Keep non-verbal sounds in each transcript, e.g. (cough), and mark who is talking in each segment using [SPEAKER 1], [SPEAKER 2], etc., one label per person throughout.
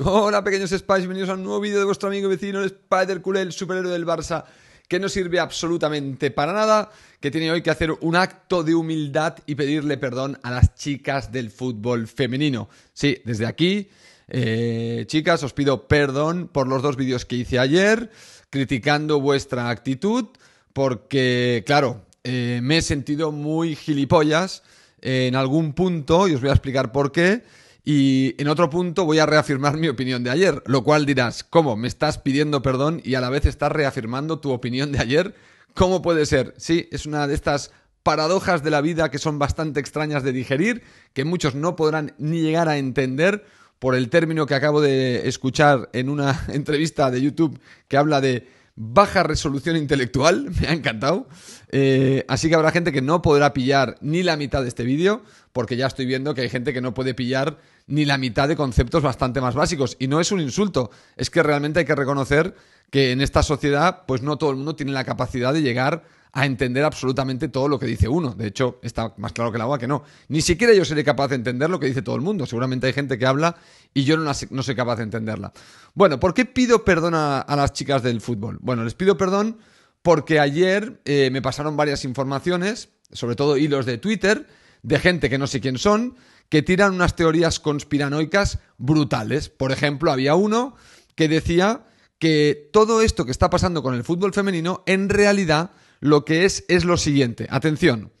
[SPEAKER 1] (laughs) Hola pequeños Spice, bienvenidos a un nuevo vídeo de vuestro amigo vecino el Spider Cule, el superhéroe del Barça, que no sirve absolutamente para nada, que tiene hoy que hacer un acto de humildad y pedirle perdón a las chicas del fútbol femenino. Sí, desde aquí, eh, chicas, os pido perdón por los dos vídeos que hice ayer, criticando vuestra actitud, porque, claro, eh, me he sentido muy gilipollas en algún punto, y os voy a explicar por qué. Y en otro punto voy a reafirmar mi opinión de ayer, lo cual dirás, ¿cómo? ¿Me estás pidiendo perdón y a la vez estás reafirmando tu opinión de ayer? ¿Cómo puede ser? Sí, es una de estas paradojas de la vida que son bastante extrañas de digerir, que muchos no podrán ni llegar a entender por el término que acabo de escuchar en una (laughs) entrevista de YouTube que habla de baja resolución intelectual, (laughs) me ha encantado. Eh, así que habrá gente que no podrá pillar ni la mitad de este vídeo, porque ya estoy viendo que hay gente que no puede pillar ni la mitad de conceptos bastante más básicos. Y no es un insulto, es que realmente hay que reconocer que en esta sociedad, pues no todo el mundo tiene la capacidad de llegar a entender absolutamente todo lo que dice uno. De hecho, está más claro que el agua que no. Ni siquiera yo seré capaz de entender lo que dice todo el mundo. Seguramente hay gente que habla y yo no, soy capaz de entenderla. Bueno, ¿por qué pido perdón a, las chicas del fútbol? Bueno, les pido perdón porque ayer eh, me pasaron varias informaciones, sobre todo hilos de Twitter, de gente que no sé quién son, que tiran unas teorías conspiranoicas brutales. Por ejemplo, había uno que decía que todo esto que está pasando con el fútbol femenino, en realidad lo que es es lo siguiente. Atención.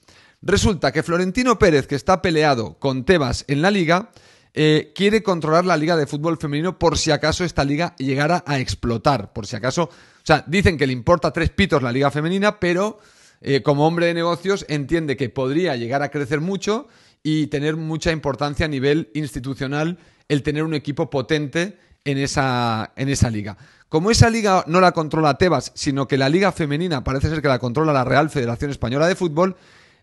[SPEAKER 1] Resulta que Florentino Pérez, que está peleado con Tebas en la liga, eh, quiere controlar la liga de fútbol femenino por si acaso esta liga llegara a explotar. Por si acaso. O sea, dicen que le importa tres pitos la liga femenina, pero eh, como hombre de negocios entiende que podría llegar a crecer mucho y tener mucha importancia a nivel institucional el tener un equipo potente en esa, en esa liga. Como esa liga no la controla Tebas, sino que la liga femenina parece ser que la controla la Real Federación Española de Fútbol,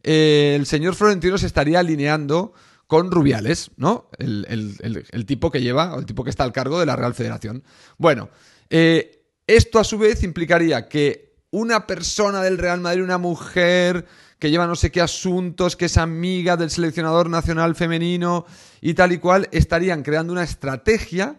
[SPEAKER 1] eh, el señor Florentino se estaría alineando con Rubiales, ¿no? El, tipo que lleva, el tipo que está al cargo de la Real Federación. Bueno, eh, esto a su vez implicaría que una persona del Real Madrid, una mujer que lleva no sé qué asuntos, que es amiga del seleccionador nacional femenino y tal y cual, estarían creando una estrategia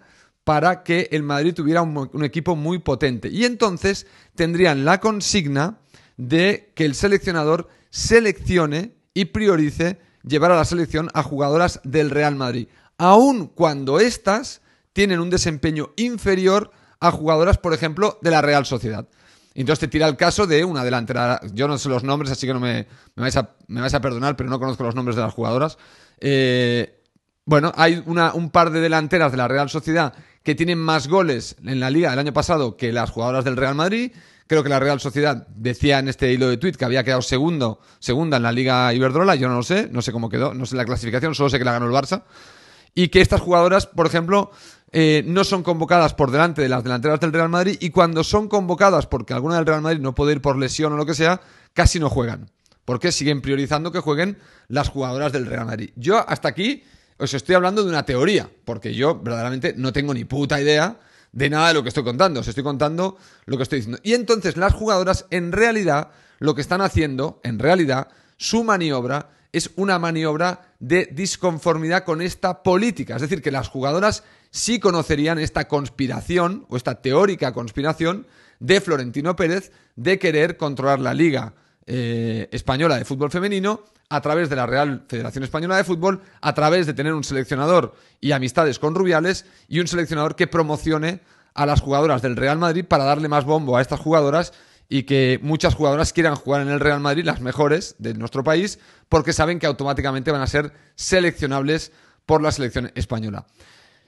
[SPEAKER 1] para que el Madrid tuviera un, equipo muy potente. Y entonces tendrían la consigna de que el seleccionador seleccione y priorice llevar a la selección a jugadoras del Real Madrid, aun cuando éstas tienen un desempeño inferior a jugadoras, por ejemplo, de la Real Sociedad. Entonces te tira el caso de una delantera, yo no sé los nombres, así que no me, me, vais, a, perdonar, pero no conozco los nombres de las jugadoras. Eh, bueno, hay un par de delanteras de la Real Sociedad que tienen más goles en la liga el año pasado que las jugadoras del Real Madrid. Creo que la Real Sociedad decía en este hilo de tweet que había quedado segundo, segunda en la Liga Iberdrola. Yo no lo sé, no sé cómo quedó, no sé la clasificación, solo sé que la ganó el Barça. Y que estas jugadoras, por ejemplo, eh, no son convocadas por delante de las delanteras del Real Madrid. Y cuando son convocadas, porque alguna del Real Madrid no puede ir por lesión o lo que sea, casi no juegan. Porque siguen priorizando que jueguen las jugadoras del Real Madrid. Yo hasta aquí os estoy hablando de una teoría, porque yo verdaderamente no tengo ni puta idea de nada de lo que estoy contando. Os estoy contando lo que estoy diciendo. Y entonces las jugadoras, en realidad, lo que están haciendo, en realidad, su maniobra es una maniobra de disconformidad con esta política. Es decir, que las jugadoras sí conocerían esta conspiración o esta teórica conspiración de Florentino Pérez de querer controlar la liga eh, española de fútbol femenino, a través de la Real Federación Española de Fútbol, a través de tener un seleccionador y amistades con Rubiales y un seleccionador que promocione a las jugadoras del Real Madrid para darle más bombo a estas jugadoras y que muchas jugadoras quieran jugar en el Real Madrid, las mejores de nuestro país, porque saben que automáticamente van a ser seleccionables por la selección española.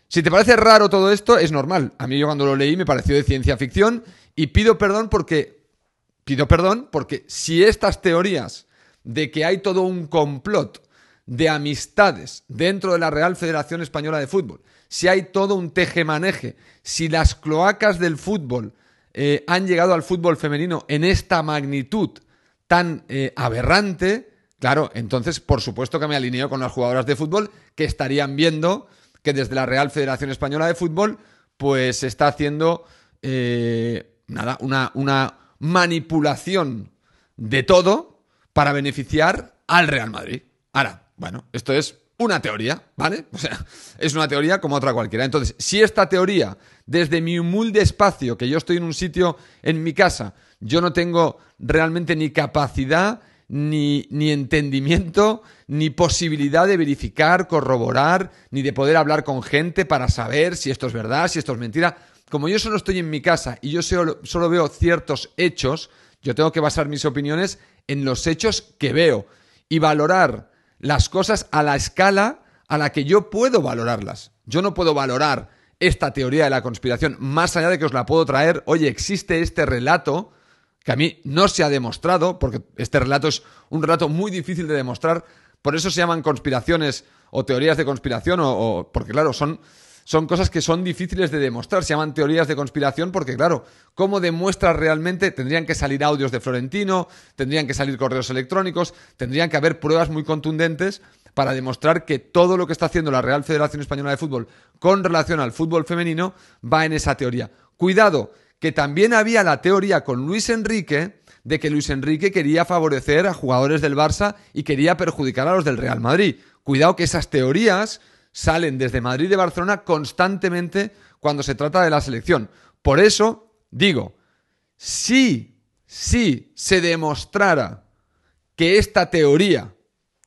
[SPEAKER 1] Si te parece raro todo esto, es normal. A mí yo cuando lo leí me pareció de ciencia ficción y pido perdón porque Pido perdón porque si estas teorías de que hay todo un complot de amistades dentro de la Real Federación Española de Fútbol, si hay todo un tejemaneje, si las cloacas del fútbol eh, han llegado al fútbol femenino en esta magnitud tan eh, aberrante, claro, entonces por supuesto que me alineo con las jugadoras de fútbol que estarían viendo que desde la Real Federación Española de Fútbol pues se está haciendo eh, nada, una, una, manipulación de todo para beneficiar al Real Madrid. Ahora, bueno, esto es una teoría, ¿vale? (laughs) O sea, es una teoría como otra cualquiera. Entonces, si esta teoría, desde mi humilde espacio, que yo estoy en un sitio en mi casa, yo no tengo realmente ni capacidad, ni, ni entendimiento, ni posibilidad de verificar, corroborar, ni de poder hablar con gente para saber si esto es verdad, si esto es mentira como yo solo estoy en mi casa y yo solo, veo ciertos hechos, yo tengo que basar mis opiniones en los hechos que veo y valorar las cosas a la escala a la que yo puedo valorarlas. Yo no puedo valorar esta teoría de la conspiración, más allá de que os la puedo traer, oye, existe este relato que a mí no se ha demostrado, porque este relato es un relato muy difícil de demostrar, por eso se llaman conspiraciones o teorías de conspiración, o porque claro, son son cosas que son difíciles de demostrar, se llaman teorías de conspiración porque claro, ¿cómo demuestras realmente? Tendrían que salir audios de Florentino, tendrían que salir correos electrónicos, tendrían que haber pruebas muy contundentes para demostrar que todo lo que está haciendo la Real Federación Española de Fútbol con relación al fútbol femenino va en esa teoría. Cuidado, que también había la teoría con Luis Enrique de que Luis Enrique quería favorecer a jugadores del Barça y quería perjudicar a los del Real Madrid. Cuidado que esas teorías salen desde Madrid y de Barcelona constantemente cuando se trata de la selección. Por eso digo, si, si se demostrara que esta teoría,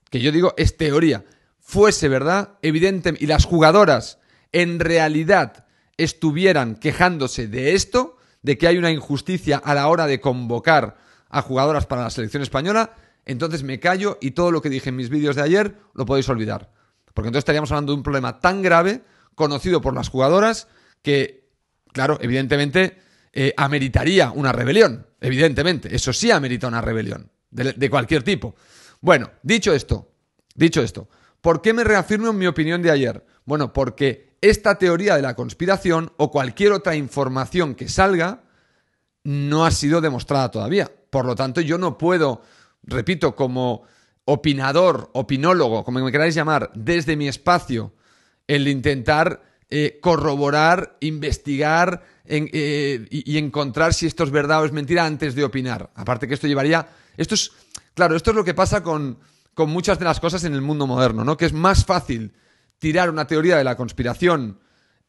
[SPEAKER 1] que yo digo es teoría, fuese verdad, evidente, y las jugadoras en realidad estuvieran quejándose de esto, de que hay una injusticia a la hora de convocar a jugadoras para la selección española, entonces me callo y todo lo que dije en mis vídeos de ayer lo podéis olvidar. Porque entonces estaríamos hablando de un problema tan grave, conocido por las jugadoras, que, claro, evidentemente eh, ameritaría una rebelión. Evidentemente, eso sí amerita una rebelión, de, de cualquier tipo. Bueno, dicho esto, dicho esto, ¿por qué me reafirmo en mi opinión de ayer? Bueno, porque esta teoría de la conspiración o cualquier otra información que salga no ha sido demostrada todavía. Por lo tanto, yo no puedo, repito, como opinador, opinólogo, como me queráis llamar, desde mi espacio, el intentar eh, corroborar, investigar eh, y, encontrar si esto es verdad o es mentira antes de opinar. Aparte que esto llevaría... Esto es... Claro, esto es lo que pasa con, con muchas de las cosas en el mundo moderno, ¿no? Que es más fácil tirar una teoría de la conspiración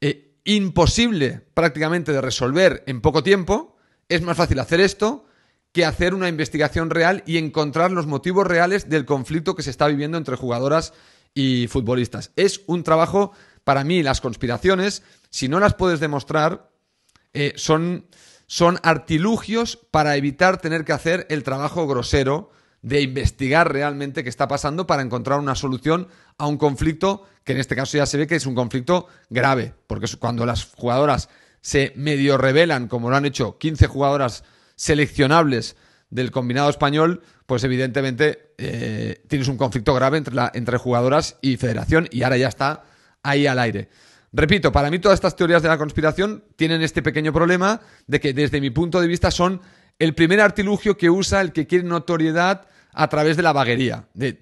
[SPEAKER 1] eh, imposible prácticamente de resolver en poco tiempo. Es más fácil hacer esto que hacer una investigación real y encontrar los motivos reales del conflicto que se está viviendo entre jugadoras y futbolistas. Es un trabajo, para mí, las conspiraciones, si no las puedes demostrar, eh, son, son artilugios para evitar tener que hacer el trabajo grosero de investigar realmente qué está pasando para encontrar una solución a un conflicto que en este caso ya se ve que es un conflicto grave, porque cuando las jugadoras se medio revelan, como lo han hecho 15 jugadoras seleccionables del combinado español, pues evidentemente eh, tienes un conflicto grave entre, entre jugadoras y federación y ahora ya está ahí al aire. Repito, para mí todas estas teorías de la conspiración tienen este pequeño problema de que desde mi punto de vista son el primer artilugio que usa el que quiere notoriedad a través de la vaguería. me,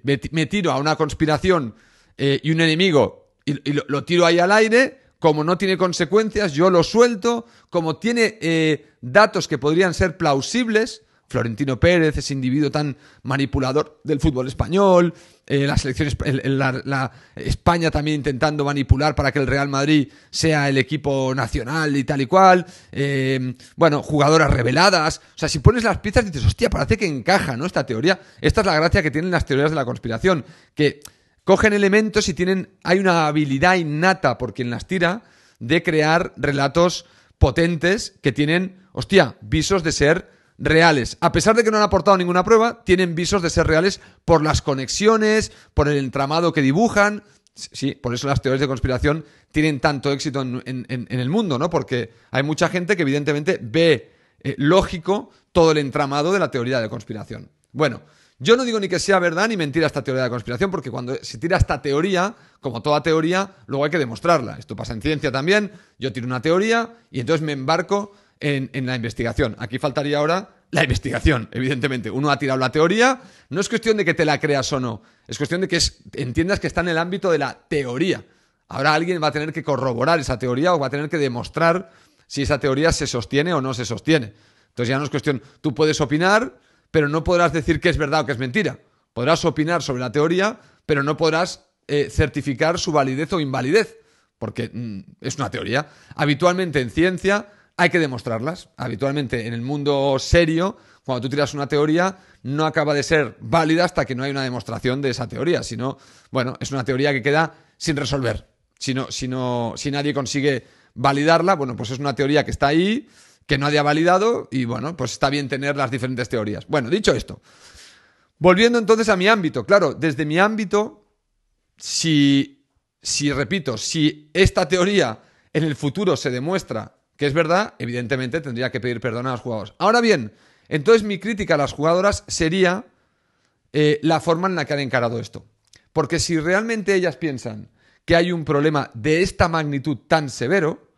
[SPEAKER 1] tiro a una conspiración eh, y un enemigo y, lo, tiro ahí al aire, como no tiene consecuencias, yo lo suelto, como tiene... Eh, datos que podrían ser plausibles. Florentino Pérez, ese individuo tan manipulador del fútbol español, eh, las selecciones, la, España también intentando manipular para que el Real Madrid sea el equipo nacional y tal y cual, em, bueno, jugadoras reveladas, o sea, si pones las piezas dices, hostia, parece que encaja, ¿no? Esta teoría, esta es la gracia que tienen las teorías de la conspiración, que cogen elementos y tienen, hay una habilidad innata por quien las tira de crear relatos potentes que tienen hostia, visos de ser reales. A pesar de que no han aportado ninguna prueba, tienen visos de ser reales por las conexiones, por el entramado que dibujan. Sí, por eso las teorías de conspiración tienen tanto éxito en, el mundo, ¿no? Porque hay mucha gente que evidentemente ve eh, lógico todo el entramado de la teoría de conspiración. Bueno, yo no digo ni que sea verdad ni mentira esta teoría de conspiración, porque cuando se tira esta teoría, como toda teoría, luego hay que demostrarla. Esto pasa en ciencia también. Yo tiro una teoría y entonces me embarco en, la investigación. Aquí faltaría ahora la investigación, evidentemente. Uno ha tirado la teoría, no es cuestión de que te la creas o no, es cuestión de que entiendas que está en el ámbito de la teoría. Ahora alguien va a tener que corroborar esa teoría o va a tener que demostrar si esa teoría se sostiene o no se sostiene. Entonces ya no es cuestión, tú puedes opinar, pero no podrás decir que es verdad o que es mentira. Podrás opinar sobre la teoría, pero no podrás eh, certificar su validez o invalidez, porque mm, es una teoría. Habitualmente en ciencia hay que demostrarlas. Habitualmente en el mundo serio, cuando tú tiras una teoría, no acaba de ser válida hasta que no hay una demostración de esa teoría, sino, bueno, es una teoría que queda sin resolver. Si, si, no, si nadie consigue validarla, bueno, pues es una teoría que está ahí, que nadie ha validado y, bueno, pues está bien tener las diferentes teorías. Bueno, dicho esto, volviendo entonces a mi ámbito, claro, desde mi ámbito, si, si repito, si esta teoría en el futuro se demuestra que es verdad, evidentemente tendría que pedir perdón a los jugadores. Ahora bien, entonces mi crítica a las jugadoras sería eh, la forma en la que han encarado esto. Porque si realmente ellas piensan que hay un problema de esta magnitud tan severo,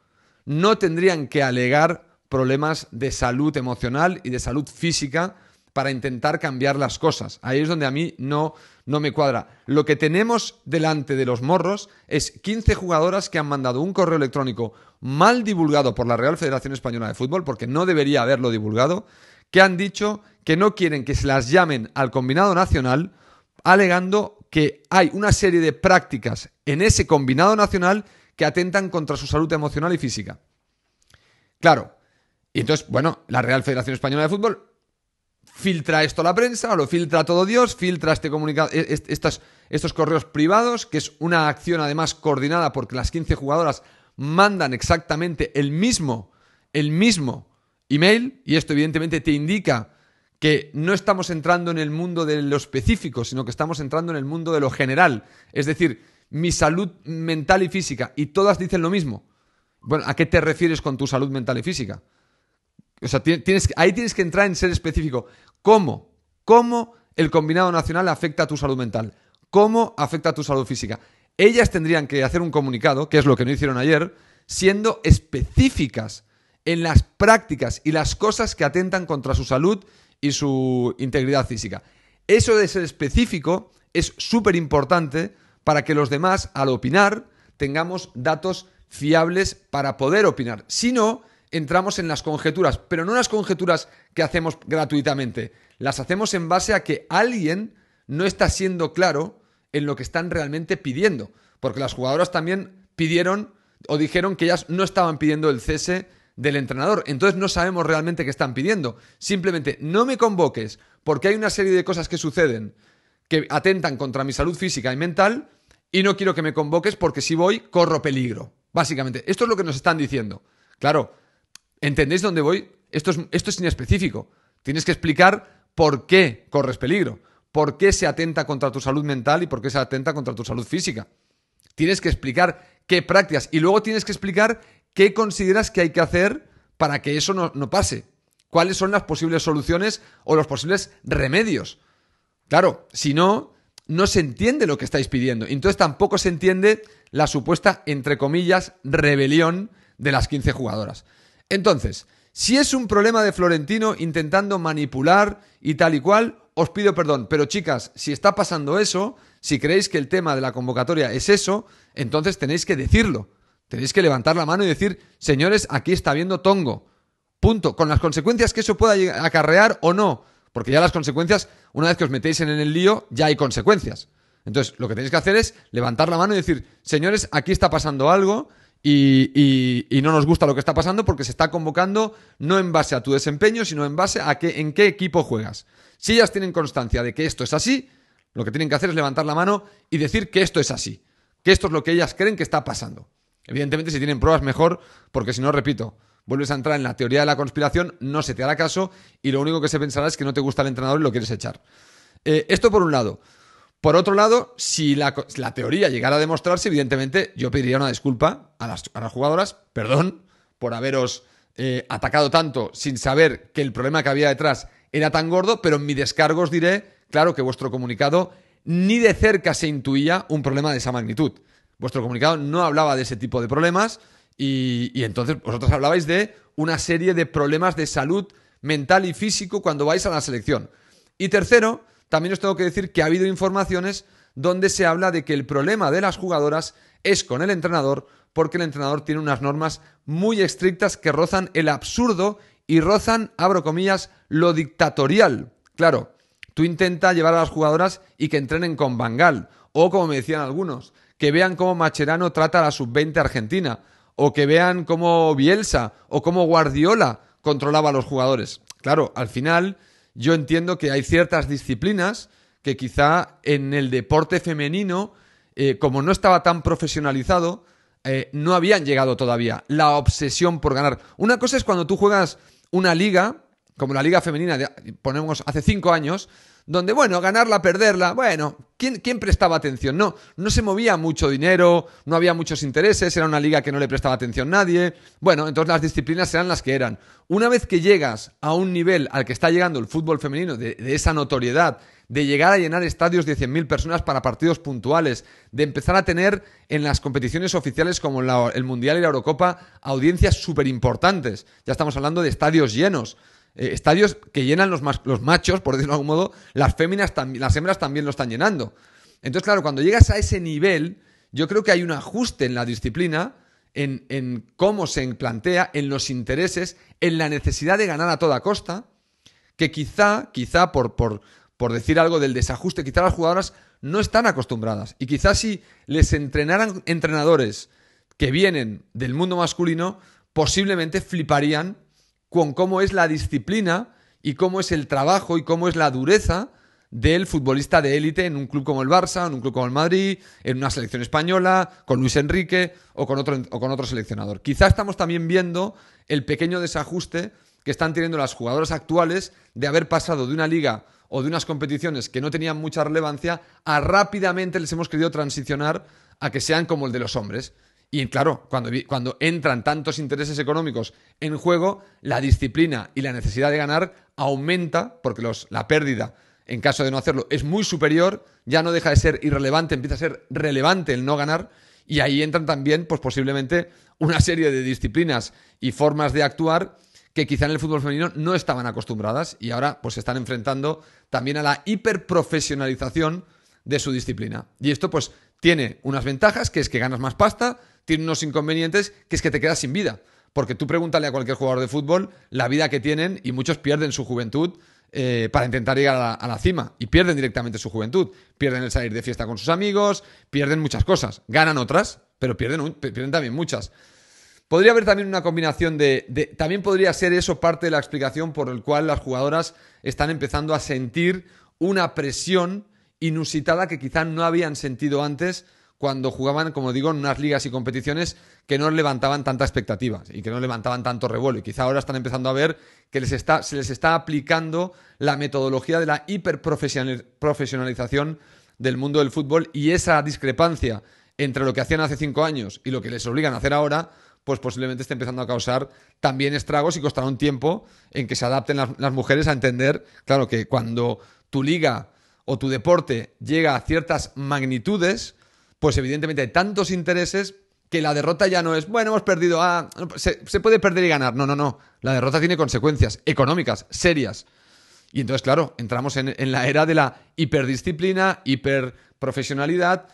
[SPEAKER 1] no tendrían que alegar problemas de salud emocional y de salud física para intentar cambiar las cosas. Ahí es donde a mí no, no me cuadra. Lo que tenemos delante de los morros es 15 jugadoras que han mandado un correo electrónico mal divulgado por la Real Federación Española de Fútbol, porque no debería haberlo divulgado, que han dicho que no quieren que se las llamen al combinado nacional, alegando que hay una serie de prácticas en ese combinado nacional que atentan contra su salud emocional y física. Claro. Y entonces, bueno, la Real Federación Española de Fútbol filtra esto la prensa, lo filtra todo Dios, filtra este comunicado, e-, estos, estos correos privados, que es una acción además coordinada porque las 15 jugadoras mandan exactamente el mismo, el mismo email, y esto evidentemente te indica que no estamos entrando en el mundo de lo específico, sino que estamos entrando en el mundo de lo general. Es decir, mi salud mental y física, y todas dicen lo mismo. Bueno, ¿a qué te refieres con tu salud mental y física? O sea, ahí tienes que entrar en ser específico. ¿Cómo? ¿Cómo el combinado nacional afecta a tu salud mental? ¿Cómo afecta a tu salud física? Ellas tendrían que hacer un comunicado, que es lo que no hicieron ayer, siendo específicas en las prácticas y las cosas que atentan contra su salud y su integridad física. Eso de ser específico es súper importante para que los demás, al opinar, tengamos datos fiables para poder opinar. Si no, entramos en las conjeturas, pero no las conjeturas que hacemos gratuitamente. Las hacemos en base a que alguien no está siendo claro en lo que están realmente pidiendo. Porque las jugadoras también pidieron o dijeron que ellas no estaban pidiendo el cese del entrenador. Entonces no sabemos realmente qué están pidiendo. Simplemente no me convoques porque hay una serie de cosas que suceden que atentan contra mi salud física y mental y no quiero que me convoques porque si voy corro peligro. Básicamente, esto es lo que nos están diciendo. Claro, ¿Entendéis dónde voy? Esto es, esto es inespecífico. Tienes que explicar por qué corres peligro, por qué se atenta contra tu salud mental y por qué se atenta contra tu salud física. Tienes que explicar qué prácticas y luego tienes que explicar qué consideras que hay que hacer para que eso no, no pase. ¿Cuáles son las posibles soluciones o los posibles remedios? Claro, si no, no se entiende lo que estáis pidiendo. Entonces tampoco se entiende la supuesta, entre comillas, rebelión de las 15 jugadoras. Entonces, si es un problema de Florentino intentando manipular y tal y cual, os pido perdón. Pero chicas, si está pasando eso, si creéis que el tema de la convocatoria es eso, entonces tenéis que decirlo. Tenéis que levantar la mano y decir, señores, aquí está habiendo tongo. Punto. Con las consecuencias que eso pueda acarrear o no. Porque ya las consecuencias, una vez que os metéis en el lío, ya hay consecuencias. Entonces, lo que tenéis que hacer es levantar la mano y decir, señores, aquí está pasando algo y, no nos gusta lo que está pasando porque se está convocando no en base a tu desempeño, sino en base a que, en qué equipo juegas. Si ellas tienen constancia de que esto es así, lo que tienen que hacer es levantar la mano y decir que esto es así, que esto es lo que ellas creen que está pasando. Evidentemente, si tienen pruebas, mejor, porque si no, repito, vuelves a entrar en la teoría de la conspiración, no se te hará caso y lo único que se pensará es que no te gusta el entrenador y lo quieres echar. Eh, esto por un lado. Por otro lado, si la, teoría llegara a demostrarse, evidentemente yo pediría una disculpa a las, jugadoras, perdón, por haberos eh, atacado tanto sin saber que el problema que había detrás era tan gordo, pero en mi descargo os diré, claro, que vuestro comunicado ni de cerca se intuía un problema de esa magnitud. Vuestro comunicado no hablaba de ese tipo de problemas y, y entonces vosotros hablabais de una serie de problemas de salud mental y físico cuando vais a la selección. Y tercero, también os tengo que decir que ha habido informaciones donde se habla de que el problema de las jugadoras es con el entrenador porque el entrenador tiene unas normas muy estrictas que rozan el absurdo y rozan, abro comillas, lo dictatorial. Claro, tú intentas llevar a las jugadoras y que entrenen con Bangal, o como me decían algunos, que vean cómo Macherano trata a la sub-20 argentina, o que vean cómo Bielsa o cómo Guardiola controlaba a los jugadores. Claro, al final yo entiendo que hay ciertas disciplinas que quizá en el deporte femenino, eh, como no estaba tan profesionalizado, eh, no habían llegado todavía. La obsesión por ganar. Una cosa es cuando tú juegas una liga, como la liga femenina, ponemos hace cinco años, donde, bueno, ganarla, perderla, bueno, ¿quién, prestaba atención? No, no se movía mucho dinero, no había muchos intereses, era una liga que no le prestaba atención nadie. Bueno, entonces las disciplinas eran las que eran. Una vez que llegas a un nivel al que está llegando el fútbol femenino, de, esa notoriedad, de llegar a llenar estadios de 100.000 personas para partidos puntuales, de empezar a tener en las competiciones oficiales como el Mundial y la Eurocopa audiencias súper importantes. Ya estamos hablando de estadios llenos. Eh, estadios que llenan los, machos, por decirlo de algún modo, las féminas las hembras también lo están llenando. Entonces, claro, cuando llegas a ese nivel, yo creo que hay un ajuste en la disciplina, en, cómo se plantea, en los intereses, en la necesidad de ganar a toda costa, que quizá, quizá por, por, por decir algo del desajuste, quizá las jugadoras no están acostumbradas. Y quizá si les entrenaran entrenadores que vienen del mundo masculino, posiblemente fliparían con cómo es la disciplina y cómo es el trabajo y cómo es la dureza del futbolista de élite en un club como el Barça, en un club como el Madrid, en una selección española, con Luis Enrique o con otro, seleccionador. Quizá estamos también viendo el pequeño desajuste que están teniendo las jugadoras actuales de haber pasado de una liga o de unas competiciones que no tenían mucha relevancia a rápidamente les hemos querido transicionar a que sean como el de los hombres, y claro, cuando, entran tantos intereses económicos en juego, la disciplina y la necesidad de ganar aumenta porque la pérdida en caso de no hacerlo, es muy superior, ya no deja de ser irrelevante, empieza a ser relevante el no ganar, y ahí entran también, pues posiblemente, una serie de disciplinas y formas de actuar que quizá en el fútbol femenino no estaban acostumbradas y ahora pues se están enfrentando también a la hiperprofesionalización de su disciplina. Y esto pues tiene unas ventajas, que es que ganas más pasta, tiene unos inconvenientes que es que te quedas sin vida. Porque tú pregúntale a cualquier jugador de fútbol la vida que tienen y muchos pierden su juventud eh, para intentar llegar a la, cima y pierden directamente su juventud. Pierden el salir de fiesta con sus amigos, pierden muchas cosas. Ganan otras, pero pierden, también muchas. Podría haber también una combinación de, de, También podría ser eso parte de la explicación por el cual las jugadoras están empezando a sentir una presión inusitada que quizá no habían sentido antes cuando jugaban, como digo, en unas ligas y competiciones que no levantaban tantas expectativas y que no levantaban tanto revuelo. Y quizá ahora están empezando a ver que les está, se les está aplicando la metodología de la hiperprofesionalización del mundo del fútbol y esa discrepancia entre lo que hacían hace cinco años y lo que les obligan a hacer ahora, pues posiblemente esté empezando a causar también estragos y costará un tiempo en que se adapten las mujeres a entender, claro, que cuando tu liga o tu deporte llega a ciertas magnitudes, pues evidentemente hay tantos intereses que la derrota ya no es, bueno, hemos perdido, ah, se, puede perder y ganar. No, no, no. La derrota tiene consecuencias económicas, serias. Y entonces, claro, entramos en, la era de la hiperdisciplina, hiperprofesionalidad.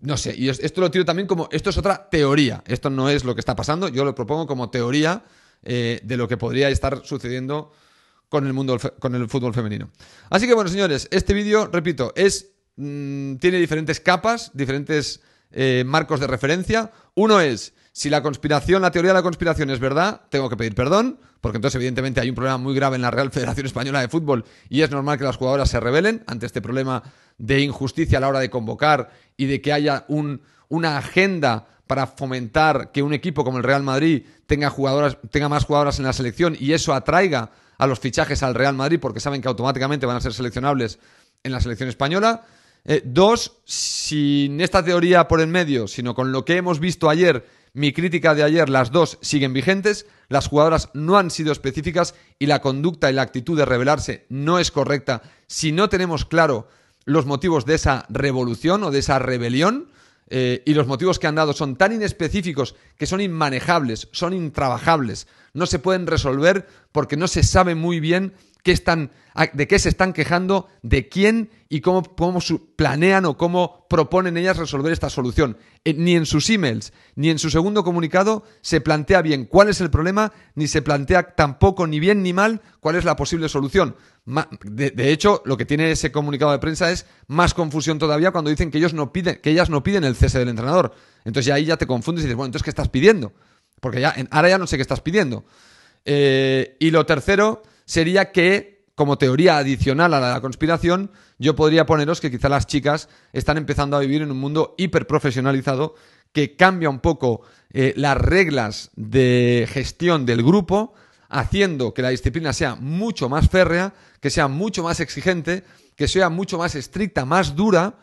[SPEAKER 1] No sé, y esto lo tiro también como, esto es otra teoría, esto no es lo que está pasando, yo lo propongo como teoría eh, de lo que podría estar sucediendo con el mundo, con el fútbol femenino. Así que bueno, señores, este vídeo, repito, es Mm, tiene diferentes capas, diferentes eh, marcos de referencia. Uno es, si la conspiración, la teoría de la conspiración es verdad, tengo que pedir perdón, porque entonces evidentemente hay un problema muy grave en la Real Federación Española de Fútbol y es normal que las jugadoras se rebelen ante este problema de injusticia a la hora de convocar y de que haya una agenda para fomentar que un equipo como el Real Madrid tenga, jugadoras, tenga más jugadoras en la selección y eso atraiga a los fichajes al Real Madrid porque saben que automáticamente van a ser seleccionables en la selección española. Eh, dos, sin esta teoría por en medio, sino con lo que hemos visto ayer, mi crítica de ayer, las dos siguen vigentes, las jugadoras no han sido específicas y la conducta y la actitud de rebelarse no es correcta si no tenemos claro los motivos de esa revolución o de esa rebelión. Eh, y los motivos que han dado son tan inespecíficos que son inmanejables, son intrabajables, no se pueden resolver porque no se sabe muy bien de qué se están quejando, de quién y cómo, planean o cómo proponen ellas resolver esta solución. Eh, ni en sus emails, ni en su segundo comunicado se plantea bien cuál es el problema, ni se plantea tampoco ni bien ni mal cuál es la posible solución. De, hecho, lo que tiene ese comunicado de prensa es más confusión todavía cuando dicen que, ellos no piden, que ellas no piden el cese del entrenador. Entonces ya ahí ya te confundes y dices, bueno, entonces ¿qué estás pidiendo? Porque ya, ahora ya no sé qué estás pidiendo. Eh, y lo tercero sería que, como teoría adicional a la conspiración, yo podría poneros que quizá las chicas están empezando a vivir en un mundo hiperprofesionalizado que cambia un poco eh, las reglas de gestión del grupo, haciendo que la disciplina sea mucho más férrea, que sea mucho más exigente, que sea mucho más estricta, más dura,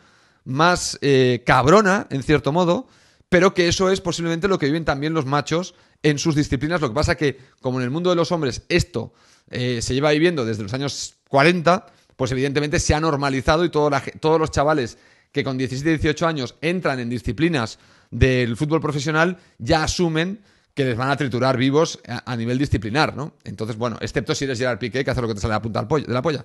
[SPEAKER 1] más eh, cabrona, en cierto modo, pero que eso es posiblemente lo que viven también los machos en sus disciplinas. Lo que pasa que, como en el mundo de los hombres esto eh, se lleva viviendo desde los años 40, pues evidentemente se ha normalizado y todos los chavales que con 17 18 años entran en disciplinas del fútbol profesional ya asumen que les van a triturar vivos a, nivel disciplinar, ¿no? Entonces, bueno, excepto si eres Gerard Piqué, que hace lo que te sale a la punta de la polla.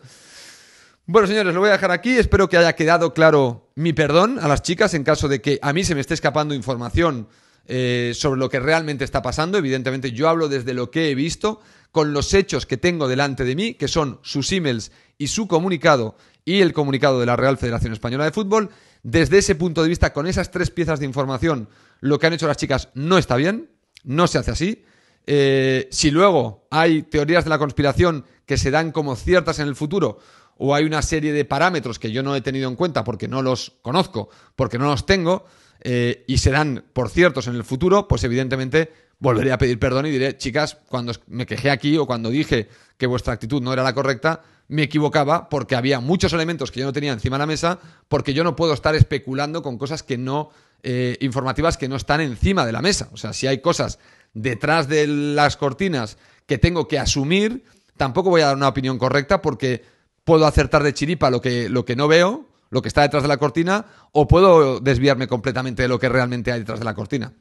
[SPEAKER 1] Bueno, señores, lo voy a dejar aquí. Espero que haya quedado claro mi perdón a las chicas en caso de que a mí se me esté escapando información eh, sobre lo que realmente está pasando. Evidentemente yo hablo desde lo que he visto, con los hechos que tengo delante de mí, que son sus emails y su comunicado y el comunicado de la Real Federación Española de Fútbol. Desde ese punto de vista, con esas tres piezas de información, lo que han hecho las chicas no está bien, no se hace así. Eh, si luego hay teorías de la conspiración que se dan como ciertas en el futuro, o hay una serie de parámetros que yo no he tenido en cuenta porque no los conozco, porque no los tengo, eh, y serán por ciertos en el futuro, pues evidentemente volveré a pedir perdón y diré, chicas, cuando me quejé aquí o cuando dije que vuestra actitud no era la correcta, me equivocaba porque había muchos elementos que yo no tenía encima de la mesa, porque yo no puedo estar especulando con cosas que no, eh, informativas que no están encima de la mesa. O sea, si hay cosas detrás de las cortinas que tengo que asumir, tampoco voy a dar una opinión correcta porque puedo acertar de chiripa lo que, lo que no veo lo que está detrás de la cortina o puedo desviarme completamente de lo que realmente hay detrás de la cortina.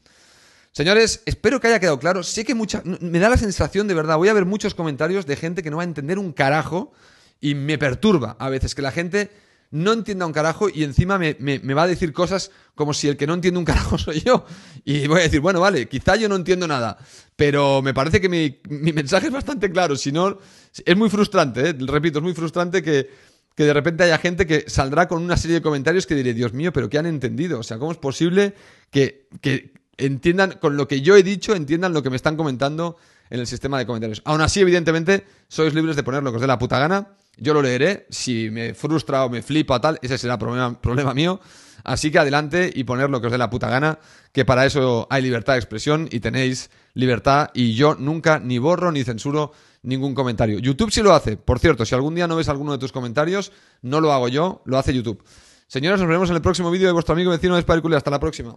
[SPEAKER 1] Señores, espero que haya quedado claro. Sé que mucha, me da la sensación de verdad, voy a ver muchos comentarios de gente que no va a entender un carajo y me perturba a veces que la gente no entienda un carajo y encima me, va a decir cosas como si el que no entiende un carajo (laughs) soy yo. Y voy a decir, bueno, vale, quizá yo no entiendo nada, pero me parece que mi, mensaje es bastante claro. Si no, es muy frustrante, ¿eh? repito, es muy frustrante que, que de repente haya gente que saldrá con una serie de comentarios que diré, Dios mío, pero ¿qué han entendido? O sea, ¿cómo es posible que, que entiendan, con lo que yo he dicho, entiendan lo que me están comentando en el sistema de comentarios? Aún así, evidentemente, sois libres de poner lo que os dé la puta gana. Yo lo leeré. Si me frustra o me flipa tal, ese será problema, problema mío. Así que adelante y poner lo que os dé la puta gana, que para eso hay libertad de expresión y tenéis libertad y yo nunca ni borro ni censuro ningún comentario. YouTube sí lo hace. Por cierto, si algún día no ves alguno de tus comentarios, no lo hago yo, lo hace YouTube. Señoras, nos vemos en el próximo vídeo de vuestro amigo vecino de Hasta la próxima.